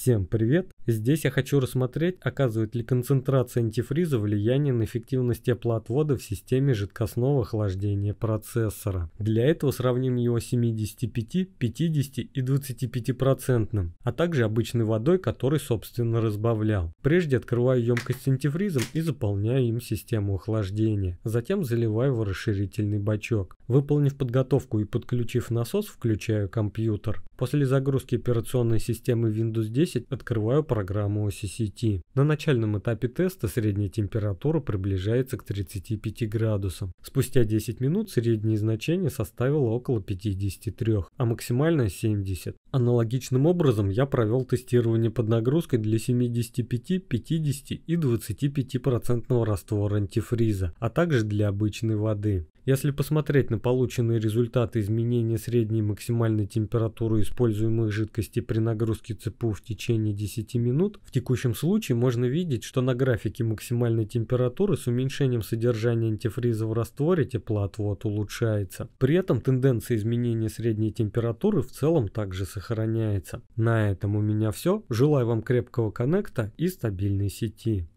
Всем привет! Здесь я хочу рассмотреть, оказывает ли концентрация антифриза влияние на эффективность теплоотвода в системе жидкостного охлаждения процессора. Для этого сравним его 75, 50 и 25 процентным, а также обычной водой, который собственно разбавлял. Прежде открываю емкость с антифризом и заполняю им систему охлаждения. Затем заливаю в расширительный бачок. Выполнив подготовку и подключив насос, включаю компьютер. После загрузки операционной системы Windows 10 10 открываю программу CCT. На начальном этапе теста средняя температура приближается к 35 градусам. Спустя 10 минут среднее значение составило около 53, а максимальное 70. Аналогичным образом я провел тестирование под нагрузкой для 75, 50 и 25% раствора антифриза, а также для обычной воды. Если посмотреть на полученные результаты изменения средней максимальной температуры используемых жидкостей при нагрузке ЦПУ в течение 10 минут, в текущем случае можно видеть, что на графике максимальной температуры с уменьшением содержания антифриза в растворе теплоотвод улучшается. При этом тенденция изменения средней температуры в целом также сохраняется. На этом у меня все. Желаю вам крепкого коннекта и стабильной сети.